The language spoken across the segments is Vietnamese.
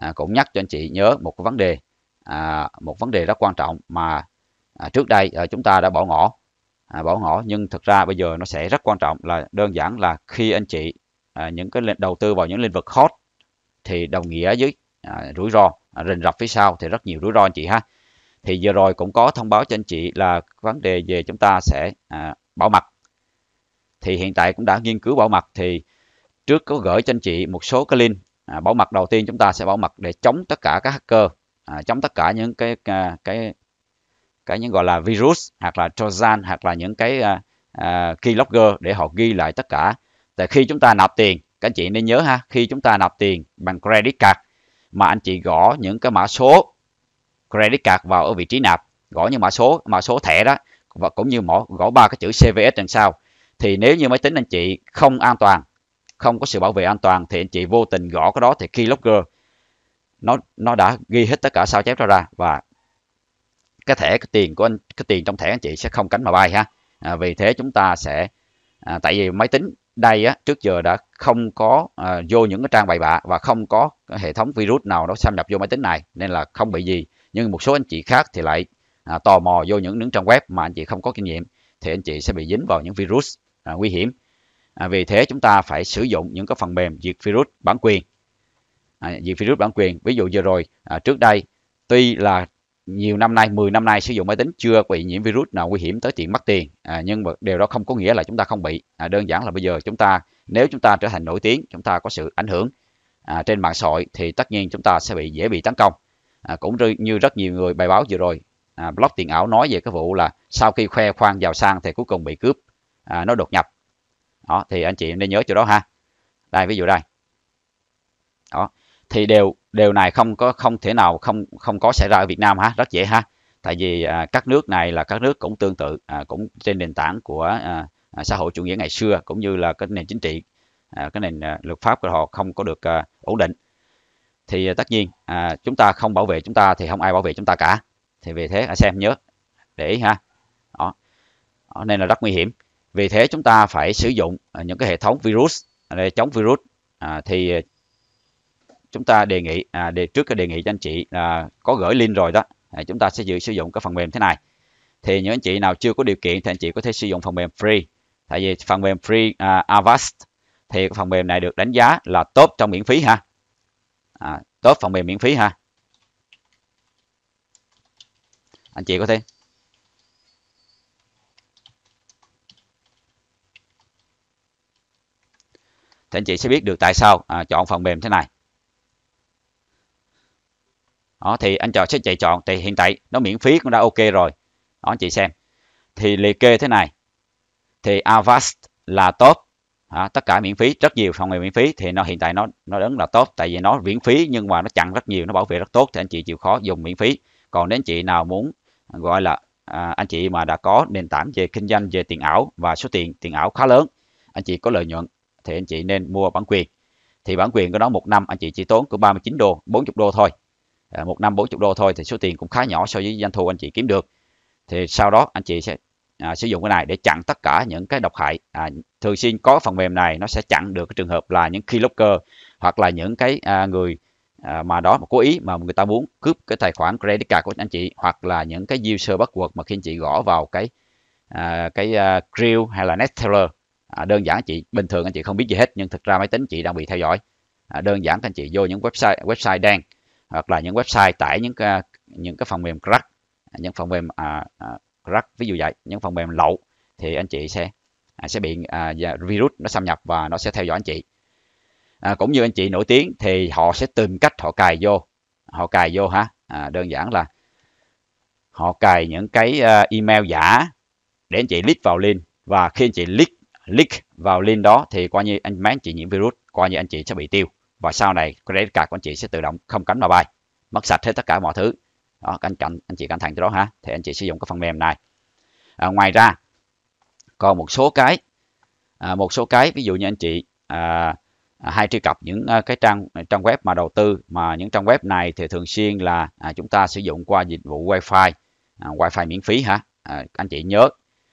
à, cũng nhắc cho anh chị nhớ một cái vấn đề à, một vấn đề rất quan trọng mà à, trước đây à, chúng ta đã bỏ ngỏ à, bỏ ngỏ nhưng thực ra bây giờ nó sẽ rất quan trọng là đơn giản là khi anh chị à, những cái đầu tư vào những lĩnh vực hot thì đồng nghĩa với à, rủi ro à, rình rập phía sau thì rất nhiều rủi ro anh chị ha thì giờ rồi cũng có thông báo cho anh chị là vấn đề về chúng ta sẽ à, bảo mật thì hiện tại cũng đã nghiên cứu bảo mật thì trước có gửi cho anh chị một số cái link à, bảo mật đầu tiên chúng ta sẽ bảo mật để chống tất cả các hacker à, chống tất cả những cái cái à, cái, cái những gọi là virus hoặc là trojan hoặc là những cái à, à, keylogger để họ ghi lại tất cả tại khi chúng ta nạp tiền các anh chị nên nhớ ha khi chúng ta nạp tiền bằng credit card mà anh chị gõ những cái mã số credit card vào ở vị trí nạp gõ những mã số mã số thẻ đó và cũng như mỏ gõ ba cái chữ CVS đằng sau thì nếu như máy tính anh chị không an toàn không có sự bảo vệ an toàn thì anh chị vô tình gõ cái đó thì keylogger nó nó đã ghi hết tất cả sao chép ra ra và cái thẻ cái tiền của anh cái tiền trong thẻ anh chị sẽ không cánh mà bay ha à, vì thế chúng ta sẽ à, tại vì máy tính đây á, trước giờ đã không có à, vô những cái trang bài bạ và không có hệ thống virus nào nó xâm nhập vô máy tính này nên là không bị gì nhưng một số anh chị khác thì lại à, tò mò vô những những trang web mà anh chị không có kinh nghiệm thì anh chị sẽ bị dính vào những virus à, nguy hiểm à, vì thế chúng ta phải sử dụng những cái phần mềm diệt virus bản quyền à, diệt virus bản quyền ví dụ vừa rồi à, trước đây tuy là nhiều năm nay 10 năm nay sử dụng máy tính chưa bị nhiễm virus nào nguy hiểm tới chuyện mất tiền à, nhưng mà điều đó không có nghĩa là chúng ta không bị à, đơn giản là bây giờ chúng ta nếu chúng ta trở thành nổi tiếng chúng ta có sự ảnh hưởng à, trên mạng xã hội thì tất nhiên chúng ta sẽ bị dễ bị tấn công à, cũng như rất nhiều người bài báo vừa rồi à, blog tiền ảo nói về cái vụ là sau khi khoe khoang giàu sang thì cuối cùng bị cướp à, nó đột nhập đó thì anh chị nên nhớ chỗ đó ha đây ví dụ đây đó thì đều điều này không có không thể nào không không có xảy ra ở Việt Nam ha rất dễ ha tại vì à, các nước này là các nước cũng tương tự à, cũng trên nền tảng của à, à, xã hội chủ nghĩa ngày xưa cũng như là cái nền chính trị à, cái nền à, luật pháp của họ không có được à, ổn định thì à, tất nhiên à, chúng ta không bảo vệ chúng ta thì không ai bảo vệ chúng ta cả thì vì thế anh à, xem nhớ để ý ha đó. đó nên là rất nguy hiểm vì thế chúng ta phải sử dụng à, những cái hệ thống virus à, để chống virus à, thì à, chúng ta đề nghị à, đề trước cái đề nghị cho anh chị là có gửi link rồi đó à, chúng ta sẽ dự sử dụng cái phần mềm thế này thì những anh chị nào chưa có điều kiện thì anh chị có thể sử dụng phần mềm free tại vì phần mềm free à, Avast thì phần mềm này được đánh giá là tốt trong miễn phí ha à, top phần mềm miễn phí ha anh chị có thể thì anh chị sẽ biết được tại sao à, chọn phần mềm thế này đó, thì anh chọn sẽ chạy chọn thì hiện tại nó miễn phí cũng đã ok rồi đó anh chị xem thì liệt kê thế này thì Avast là top à, tất cả miễn phí rất nhiều phần mềm miễn phí thì nó hiện tại nó nó đứng là top tại vì nó miễn phí nhưng mà nó chặn rất nhiều nó bảo vệ rất tốt thì anh chị chịu khó dùng miễn phí còn đến chị nào muốn à, gọi là à, anh chị mà đã có nền tảng về kinh doanh về tiền ảo và số tiền tiền ảo khá lớn anh chị có lợi nhuận thì anh chị nên mua bản quyền thì bản quyền của nó một năm anh chị chỉ tốn cũng 39 đô 40 đô thôi à, một năm 40 đô thôi thì số tiền cũng khá nhỏ so với doanh thu anh chị kiếm được thì sau đó anh chị sẽ à, sử dụng cái này để chặn tất cả những cái độc hại à, thường xuyên có phần mềm này nó sẽ chặn được cái trường hợp là những keylogger hoặc là những cái à, người à, mà đó mà cố ý mà người ta muốn cướp cái tài khoản credit card của anh chị hoặc là những cái user bắt buộc mà khi anh chị gõ vào cái à, cái à, grill hay là netteller à, đơn giản anh chị bình thường anh chị không biết gì hết nhưng thực ra máy tính chị đang bị theo dõi à, đơn giản anh chị vô những website website đen hoặc là những website tải những cái, à, những cái phần mềm crack à, những phần mềm à, à, crack ví dụ vậy những phần mềm lậu thì anh chị sẽ à, sẽ bị à, virus nó xâm nhập và nó sẽ theo dõi anh chị à, cũng như anh chị nổi tiếng thì họ sẽ tìm cách họ cài vô họ cài vô ha à, đơn giản là họ cài những cái à, email giả để anh chị click vào link và khi anh chị click link vào link đó thì coi như anh mấy anh chị nhiễm virus coi như anh chị sẽ bị tiêu và sau này credit card của anh chị sẽ tự động không cánh mà bay mất sạch hết tất cả mọi thứ đó anh cạnh anh chị cẩn thận cái đó ha thì anh chị sử dụng cái phần mềm này à, ngoài ra còn một số cái à, một số cái ví dụ như anh chị à, à hay truy cập những à, cái trang trang web mà đầu tư mà những trang web này thì thường xuyên là à, chúng ta sử dụng qua dịch vụ wifi à, wifi miễn phí hả à, anh chị nhớ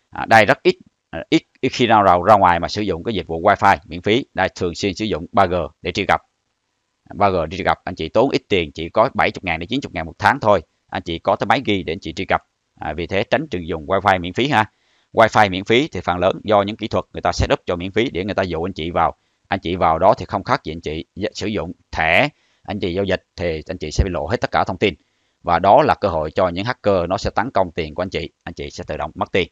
à, đây rất ít À, ít ít khi nào rào ra ngoài mà sử dụng cái dịch vụ wifi miễn phí đây thường xuyên sử dụng 3G để truy cập 3G để truy cập anh chị tốn ít tiền chỉ có 70 ngàn đến 90 ngàn một tháng thôi anh chị có cái máy ghi để anh chị truy cập à, vì thế tránh trường dùng wifi miễn phí ha wifi miễn phí thì phần lớn do những kỹ thuật người ta setup cho miễn phí để người ta dụ anh chị vào anh chị vào đó thì không khác gì anh chị sử dụng thẻ anh chị giao dịch thì anh chị sẽ bị lộ hết tất cả thông tin và đó là cơ hội cho những hacker nó sẽ tấn công tiền của anh chị anh chị sẽ tự động mất tiền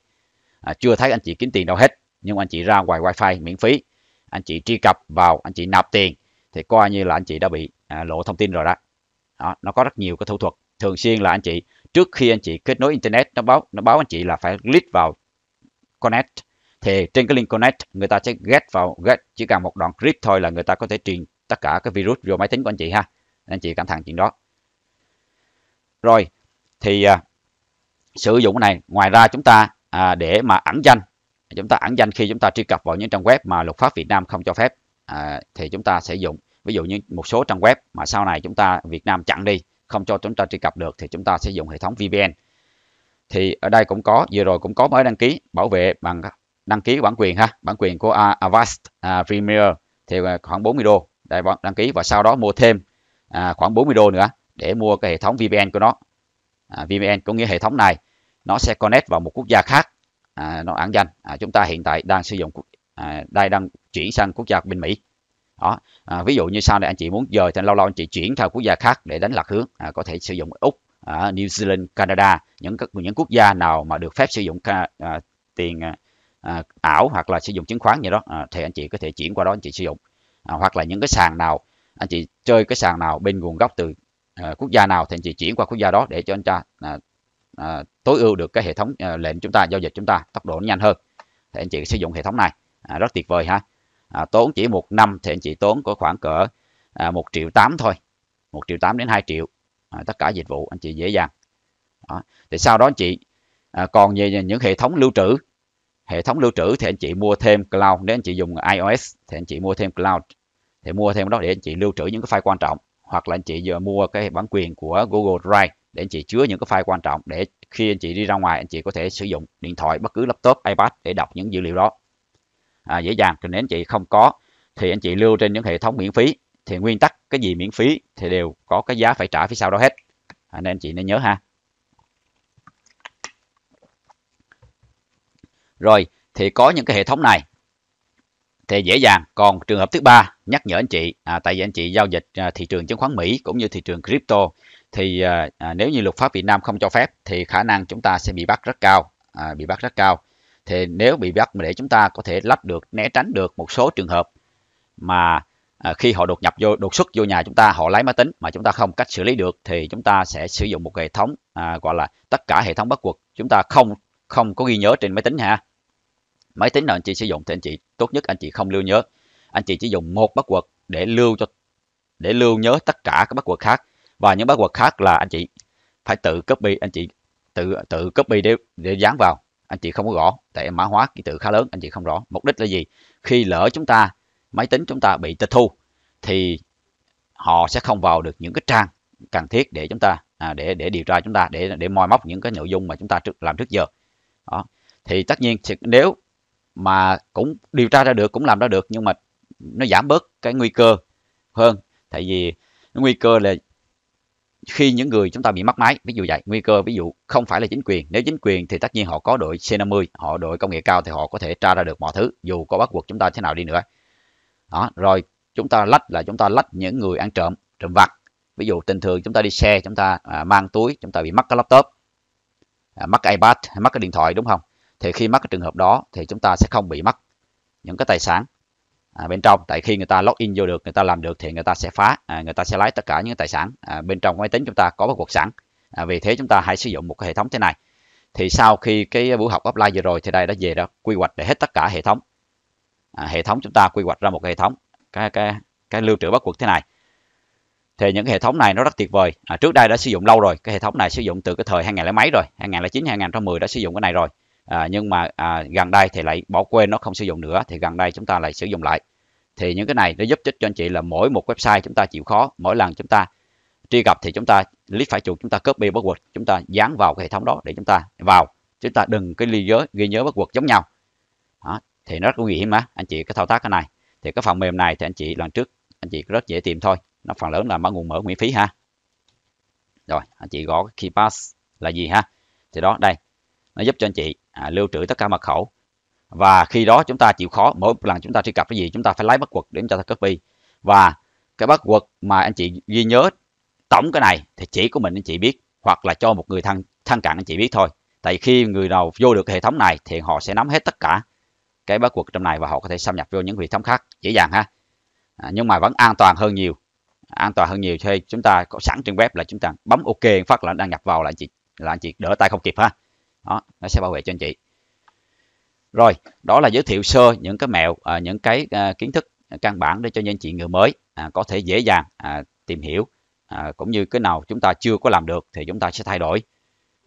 à, chưa thấy anh chị kiếm tiền đâu hết nhưng anh chị ra ngoài wifi miễn phí anh chị truy cập vào anh chị nạp tiền thì coi như là anh chị đã bị à, lộ thông tin rồi đó. đó nó có rất nhiều cái thủ thuật thường xuyên là anh chị trước khi anh chị kết nối internet nó báo nó báo anh chị là phải click vào connect thì trên cái link connect người ta sẽ get vào get chỉ cần một đoạn click thôi là người ta có thể truyền tất cả cái virus vô máy tính của anh chị ha anh chị cẩn thận chuyện đó rồi thì à, sử dụng cái này ngoài ra chúng ta à, để mà ẩn danh chúng ta ẩn danh khi chúng ta truy cập vào những trang web mà luật pháp Việt Nam không cho phép à, thì chúng ta sẽ dùng ví dụ như một số trang web mà sau này chúng ta Việt Nam chặn đi không cho chúng ta truy cập được thì chúng ta sẽ dùng hệ thống VPN thì ở đây cũng có vừa rồi cũng có mới đăng ký bảo vệ bằng đăng ký bản quyền ha bản quyền của Avast à, Premier thì khoảng 40 đô đây đăng ký và sau đó mua thêm à, khoảng 40 đô nữa để mua cái hệ thống VPN của nó à, VPN có nghĩa hệ thống này nó sẽ connect vào một quốc gia khác à, nó ẩn danh à, chúng ta hiện tại đang sử dụng à, đây đang chuyển sang quốc gia bên Mỹ đó à, ví dụ như sau này anh chị muốn dời thì lâu lâu anh chị chuyển theo quốc gia khác để đánh lạc hướng à, có thể sử dụng úc à, New Zealand Canada những các những quốc gia nào mà được phép sử dụng à, tiền à, à, ảo hoặc là sử dụng chứng khoán gì đó à, thì anh chị có thể chuyển qua đó anh chị sử dụng à, hoặc là những cái sàn nào anh chị chơi cái sàn nào bên nguồn gốc từ à, quốc gia nào thì anh chị chuyển qua quốc gia đó để cho anh ta à, à, tối ưu được cái hệ thống à, lệnh chúng ta giao dịch chúng ta tốc độ nó nhanh hơn thì anh chị sử dụng hệ thống này à, rất tuyệt vời ha à, tốn chỉ một năm thì anh chị tốn có khoảng cỡ à, 1 triệu 8 thôi 1 triệu 8 đến 2 triệu à, tất cả dịch vụ anh chị dễ dàng đó. thì sau đó anh chị à, còn về những hệ thống lưu trữ hệ thống lưu trữ thì anh chị mua thêm cloud nếu anh chị dùng iOS thì anh chị mua thêm cloud thì mua thêm đó để anh chị lưu trữ những cái file quan trọng hoặc là anh chị giờ mua cái bản quyền của Google Drive để anh chị chứa những cái file quan trọng để khi anh chị đi ra ngoài anh chị có thể sử dụng điện thoại bất cứ laptop iPad để đọc những dữ liệu đó à, dễ dàng còn nếu anh chị không có thì anh chị lưu trên những hệ thống miễn phí thì nguyên tắc cái gì miễn phí thì đều có cái giá phải trả phía sau đó hết à, nên anh chị nên nhớ ha rồi thì có những cái hệ thống này thì dễ dàng. Còn trường hợp thứ ba nhắc nhở anh chị, à, tại vì anh chị giao dịch à, thị trường chứng khoán Mỹ cũng như thị trường crypto, thì à, à nếu như luật pháp Việt Nam không cho phép thì khả năng chúng ta sẽ bị bắt rất cao, à, bị bắt rất cao. Thì nếu bị bắt mà để chúng ta có thể lách được, né tránh được một số trường hợp mà à, khi họ đột nhập vô, đột xuất vô nhà chúng ta, họ lấy máy tính mà chúng ta không cách xử lý được thì chúng ta sẽ sử dụng một hệ thống à, gọi là tất cả hệ thống bắt buộc chúng ta không không có ghi nhớ trên máy tính ha Máy tính nào anh chị sử dụng thì anh chị tốt nhất anh chị không lưu nhớ. Anh chị chỉ dùng một bắt quật để lưu cho để lưu nhớ tất cả các bắt quật khác và những bắt quật khác là anh chị phải tự copy anh chị tự tự copy để để dán vào anh chị không có rõ tại mã hóa ký tự khá lớn anh chị không rõ mục đích là gì khi lỡ chúng ta máy tính chúng ta bị tịch thu thì họ sẽ không vào được những cái trang cần thiết để chúng ta à, để để điều tra chúng ta để để moi móc những cái nội dung mà chúng ta trước, làm trước giờ đó thì tất nhiên nếu mà cũng điều tra ra được cũng làm ra được nhưng mà nó giảm bớt cái nguy cơ hơn tại vì nguy cơ là khi những người chúng ta bị mất máy ví dụ vậy nguy cơ ví dụ không phải là chính quyền nếu chính quyền thì tất nhiên họ có đội C50 họ đội công nghệ cao thì họ có thể tra ra được mọi thứ dù có bắt buộc chúng ta thế nào đi nữa đó rồi chúng ta lách là chúng ta lách những người ăn trộm trộm vặt ví dụ tình thường chúng ta đi xe chúng ta à, mang túi chúng ta bị mất cái laptop à, mất cái ipad mất cái điện thoại đúng không thì khi mắc cái trường hợp đó thì chúng ta sẽ không bị mất những cái tài sản à, bên trong tại khi người ta login vô được người ta làm được thì người ta sẽ phá à, người ta sẽ lấy tất cả những tài sản à, bên trong máy tính chúng ta có bất cuộc sẵn à, vì thế chúng ta hãy sử dụng một cái hệ thống thế này thì sau khi cái buổi học offline vừa rồi thì đây đã về đó quy hoạch để hết tất cả hệ thống à, hệ thống chúng ta quy hoạch ra một cái hệ thống cái cái cái lưu trữ bất cuộc thế này thì những cái hệ thống này nó rất tuyệt vời à, trước đây đã sử dụng lâu rồi cái hệ thống này sử dụng từ cái thời 2000 mấy rồi 2009 2010 đã sử dụng cái này rồi à, nhưng mà à, gần đây thì lại bỏ quên nó không sử dụng nữa thì gần đây chúng ta lại sử dụng lại thì những cái này nó giúp ích cho anh chị là mỗi một website chúng ta chịu khó mỗi lần chúng ta truy cập thì chúng ta click phải chuột chúng ta copy bất quật chúng ta dán vào cái hệ thống đó để chúng ta vào chúng ta đừng cái ghi nhớ ghi nhớ bất quật giống nhau đó, thì nó rất nguy hiểm mà anh chị cái thao tác cái này thì cái phần mềm này thì anh chị lần trước anh chị rất dễ tìm thôi nó phần lớn là mã nguồn mở miễn phí ha rồi anh chị gõ key pass là gì ha thì đó đây nó giúp cho anh chị à, lưu trữ tất cả mật khẩu và khi đó chúng ta chịu khó mỗi lần chúng ta truy cập cái gì chúng ta phải lấy bắt quật để chúng ta copy và cái bắt quật mà anh chị ghi nhớ tổng cái này thì chỉ của mình anh chị biết hoặc là cho một người thân thân cận anh chị biết thôi tại khi người nào vô được hệ thống này thì họ sẽ nắm hết tất cả cái bắt quật trong này và họ có thể xâm nhập vô những hệ thống khác dễ dàng ha à, nhưng mà vẫn an toàn hơn nhiều an toàn hơn nhiều thì chúng ta có sẵn trên web là chúng ta bấm ok phát là đăng nhập vào là anh chị là anh chị đỡ tay không kịp ha đó nó sẽ bảo vệ cho anh chị rồi đó là giới thiệu sơ những cái mẹo à, những cái à, kiến thức à, căn bản để cho anh chị người mới à, có thể dễ dàng à, tìm hiểu à, cũng như cái nào chúng ta chưa có làm được thì chúng ta sẽ thay đổi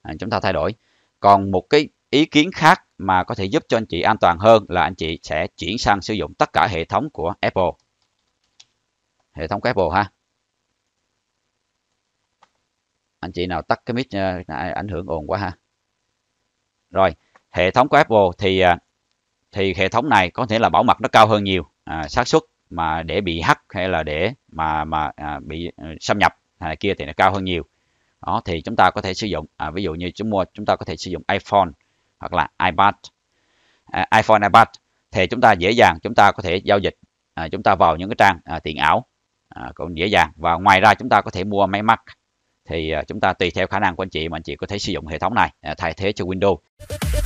à, chúng ta thay đổi còn một cái ý kiến khác mà có thể giúp cho anh chị an toàn hơn là anh chị sẽ chuyển sang sử dụng tất cả hệ thống của Apple hệ thống của Apple ha anh chị nào tắt cái mic à, à, ảnh hưởng ồn quá ha rồi hệ thống của Apple thì à, thì hệ thống này có thể là bảo mật nó cao hơn nhiều à, xác suất mà để bị hack hay là để mà mà à, bị à, xâm nhập này kia thì nó cao hơn nhiều đó thì chúng ta có thể sử dụng à, ví dụ như chúng mua chúng ta có thể sử dụng iPhone hoặc là iPad à, iPhone iPad thì chúng ta dễ dàng chúng ta có thể giao dịch à, chúng ta vào những cái trang à, tiền ảo à, cũng dễ dàng và ngoài ra chúng ta có thể mua máy Mac thì à, chúng ta tùy theo khả năng của anh chị mà anh chị có thể sử dụng hệ thống này à, thay thế cho Windows